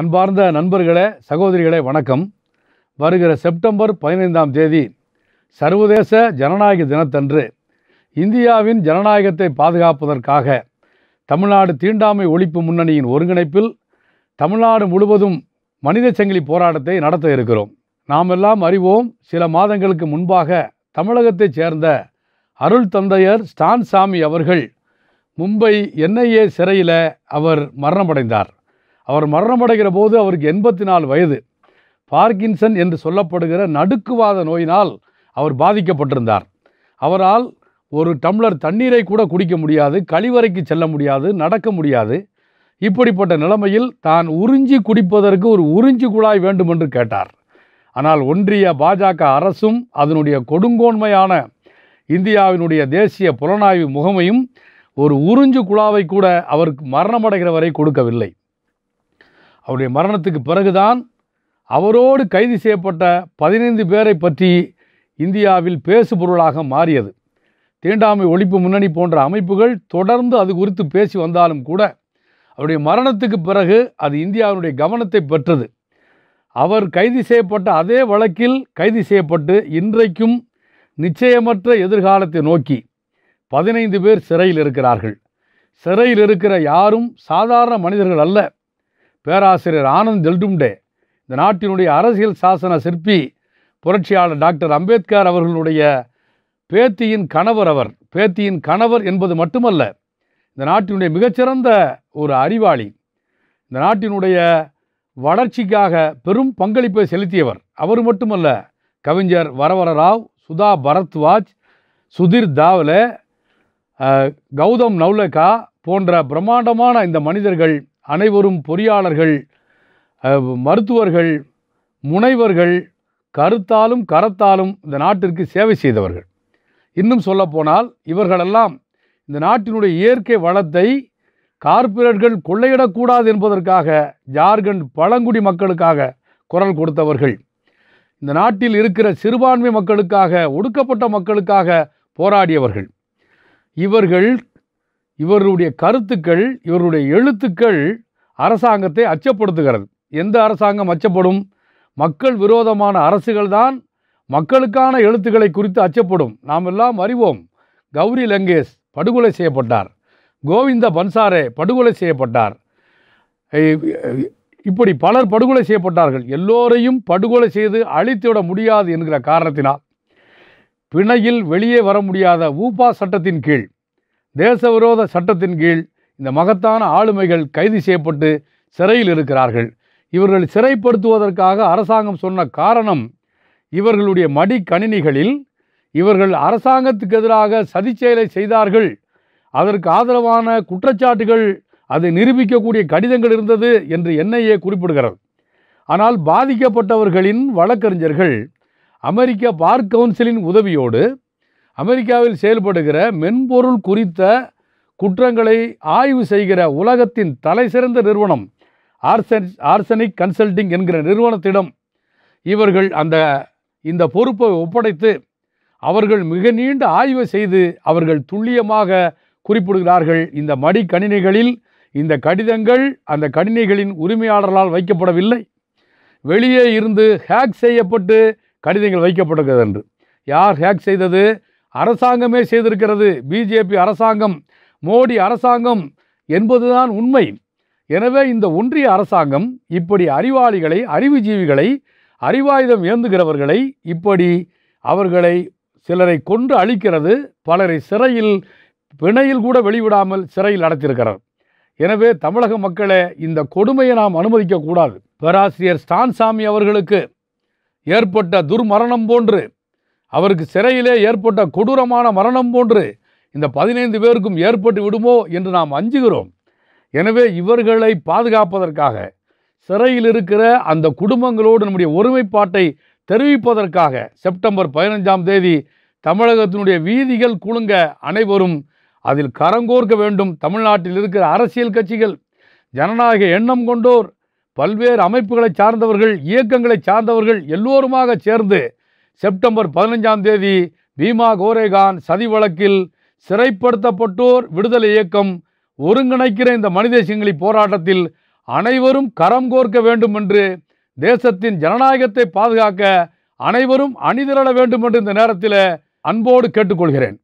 அன்பார்ந்த நண்பர்களே சகோதரிகளே வணக்கம் வருகிற செப்டம்பர் பதினைந்தாம் தேதி சர்வதேச ஜனநாயக தினத்தன்று இந்தியாவின் ஜனநாயகத்தை பாதுகாப்பதற்காக தமிழ்நாடு தீண்டாமை ஒழிப்பு முன்னணியின் ஒருங்கிணைப்பில் தமிழ்நாடு முழுவதும் மனித சங்கிலி போராட்டத்தை நடத்த இருக்கிறோம் நாம் எல்லாம் அறிவோம் சில மாதங்களுக்கு முன்பாக தமிழகத்தைச் சேர்ந்த அருள் தந்தையர் ஸ்டான் சாமி அவர்கள் மும்பை என்ஐஏ சிறையில் அவர் மரணமடைந்தார் அவர் மரணமடைகிற போது அவருக்கு எண்பத்தி நாலு வயது பார்க்கின்சன் என்று சொல்லப்படுகிற நடுக்குவாத நோயினால் அவர் பாதிக்கப்பட்டிருந்தார் அவரால் ஒரு டம்ளர் தண்ணீரை கூட குடிக்க முடியாது கழிவறைக்கு செல்ல முடியாது நடக்க முடியாது இப்படிப்பட்ட நிலைமையில் தான் உறிஞ்சி குடிப்பதற்கு ஒரு உறிஞ்சி குழாய் வேண்டும் என்று கேட்டார் ஆனால் ஒன்றிய பாஜக அரசும் அதனுடைய கொடுங்கோன்மையான இந்தியாவினுடைய தேசிய புலனாய்வு முகமையும் ஒரு உறிஞ்சு குழாவை கூட அவருக்கு மரணமடைகிற வரை கொடுக்கவில்லை அவருடைய மரணத்துக்கு பிறகுதான் அவரோடு கைது செய்யப்பட்ட பதினைந்து பேரை பற்றி இந்தியாவில் பேசுபொருளாக மாறியது தீண்டாமை ஒழிப்பு முன்னணி போன்ற அமைப்புகள் தொடர்ந்து அது குறித்து பேசி வந்தாலும் கூட அவருடைய மரணத்துக்கு பிறகு அது இந்தியாவினுடைய கவனத்தை பெற்றது அவர் கைது செய்யப்பட்ட அதே வழக்கில் கைது செய்யப்பட்டு இன்றைக்கும் நிச்சயமற்ற எதிர்காலத்தை நோக்கி பதினைந்து பேர் சிறையில் இருக்கிறார்கள் சிறையில் இருக்கிற யாரும் சாதாரண மனிதர்கள் அல்ல பேராசிரியர் ஆனந்த் தெல்டும்டே இந்த நாட்டினுடைய அரசியல் சாசன சிற்பி புரட்சியாளர் டாக்டர் அம்பேத்கர் அவர்களுடைய பேத்தியின் கணவர் அவர் பேத்தியின் கணவர் என்பது மட்டுமல்ல இந்த நாட்டினுடைய மிகச்சிறந்த ஒரு அறிவாளி இந்த நாட்டினுடைய வளர்ச்சிக்காக பெரும் பங்களிப்பை செலுத்தியவர் அவர் மட்டுமல்ல கவிஞர் வரவர ராவ் சுதா பரத்வாஜ் சுதீர் தாவலே கௌதம் நவுலகா போன்ற பிரம்மாண்டமான இந்த மனிதர்கள் அனைவரும் பொறியாளர்கள் மருத்துவர்கள் முனைவர்கள் கருத்தாலும் கரத்தாலும் இந்த நாட்டிற்கு சேவை செய்தவர்கள் இன்னும் சொல்லப்போனால் இவர்களெல்லாம் இந்த நாட்டினுடைய இயற்கை வளத்தை கார்பரேட்கள் கொள்ளையிடக்கூடாது என்பதற்காக ஜார்க்கண்ட் பழங்குடி மக்களுக்காக குரல் கொடுத்தவர்கள் இந்த நாட்டில் இருக்கிற சிறுபான்மை மக்களுக்காக ஒடுக்கப்பட்ட மக்களுக்காக போராடியவர்கள் இவர்கள் இவருடைய கருத்துக்கள் இவருடைய எழுத்துக்கள் அரசாங்கத்தை அச்சப்படுத்துகிறது எந்த அரசாங்கம் அச்சப்படும் மக்கள் விரோதமான அரசுகள் தான் மக்களுக்கான எழுத்துக்களை குறித்து அச்சப்படும் நாம் எல்லாம் அறிவோம் கௌரி லங்கேஷ் படுகொலை செய்யப்பட்டார் கோவிந்த பன்சாரே படுகொலை செய்யப்பட்டார் இப்படி பலர் படுகொலை செய்யப்பட்டார்கள் எல்லோரையும் படுகொலை செய்து அழித்துவிட முடியாது என்கிற காரணத்தினால் பிணையில் வெளியே வர முடியாத ஊபா சட்டத்தின் கீழ் தேச விரோத சட்டத்தின் கீழ் இந்த மகத்தான ஆளுமைகள் கைது செய்யப்பட்டு சிறையில் இருக்கிறார்கள் இவர்கள் சிறைப்படுத்துவதற்காக அரசாங்கம் சொன்ன காரணம் இவர்களுடைய மடி கணினிகளில் இவர்கள் அரசாங்கத்துக்கு எதிராக சதி செயலை செய்தார்கள் அதற்கு ஆதரவான குற்றச்சாட்டுகள் அதை நிரூபிக்கக்கூடிய கடிதங்கள் இருந்தது என்று என்ஐஏ குறிப்பிடுகிறது ஆனால் பாதிக்கப்பட்டவர்களின் வழக்கறிஞர்கள் அமெரிக்க பார் கவுன்சிலின் உதவியோடு அமெரிக்காவில் செயல்படுகிற மென்பொருள் குறித்த குற்றங்களை ஆய்வு செய்கிற உலகத்தின் தலைசிறந்த நிறுவனம் ஆர்சன் ஆர்சனிக் கன்சல்டிங் என்கிற நிறுவனத்திடம் இவர்கள் அந்த இந்த பொறுப்பை ஒப்படைத்து அவர்கள் மிக நீண்ட ஆய்வு செய்து அவர்கள் துல்லியமாக குறிப்பிடுகிறார்கள் இந்த மடிக்கணினிகளில் இந்த கடிதங்கள் அந்த கணினிகளின் உரிமையாளர்களால் வைக்கப்படவில்லை வெளியே இருந்து ஹேக் செய்யப்பட்டு கடிதங்கள் வைக்கப்படுகிறது என்று யார் ஹேக் செய்தது அரசாங்கமே செய்திருக்கிறது பிஜேபி அரசாங்கம் மோடி அரசாங்கம் என்பதுதான் உண்மை எனவே இந்த ஒன்றிய அரசாங்கம் இப்படி அறிவாளிகளை அறிவுஜீவிகளை அறிவாயுதம் ஏந்துகிறவர்களை இப்படி அவர்களை சிலரை கொன்று அழிக்கிறது பலரை சிறையில் பிணையில் கூட வெளிவிடாமல் சிறையில் அடைத்திருக்கிறார் எனவே தமிழக மக்களே இந்த கொடுமையை நாம் அனுமதிக்கக்கூடாது பேராசிரியர் ஸ்டான்சாமி அவர்களுக்கு ஏற்பட்ட துர்மரணம் போன்று அவருக்கு சிறையிலே ஏற்பட்ட கொடூரமான மரணம் போன்று இந்த பதினைந்து பேருக்கும் ஏற்பட்டு விடுமோ என்று நாம் அஞ்சுகிறோம் எனவே இவர்களை பாதுகாப்பதற்காக சிறையில் இருக்கிற அந்த குடும்பங்களோடு நம்முடைய ஒருமைப்பாட்டை தெரிவிப்பதற்காக செப்டம்பர் பதினஞ்சாம் தேதி தமிழகத்தினுடைய வீதிகள் குலுங்க அனைவரும் அதில் கரங்கோர்க்க வேண்டும் தமிழ்நாட்டில் இருக்கிற அரசியல் கட்சிகள் ஜனநாயக எண்ணம் கொண்டோர் பல்வேறு அமைப்புகளை சார்ந்தவர்கள் இயக்கங்களை சார்ந்தவர்கள் எல்லோருமாக சேர்ந்து செப்டம்பர் பதினைஞ்சாம் தேதி பீமா கோரேகான் சதி வழக்கில் சிறைப்படுத்தப்பட்டோர் விடுதலை இயக்கம் ஒருங்கிணைக்கிற இந்த சிங்களி போராட்டத்தில் அனைவரும் கரம் கோர்க்க வேண்டும் என்று தேசத்தின் ஜனநாயகத்தை பாதுகாக்க அனைவரும் அணிதிரள வேண்டும் என்று இந்த நேரத்தில் அன்போடு கேட்டுக்கொள்கிறேன்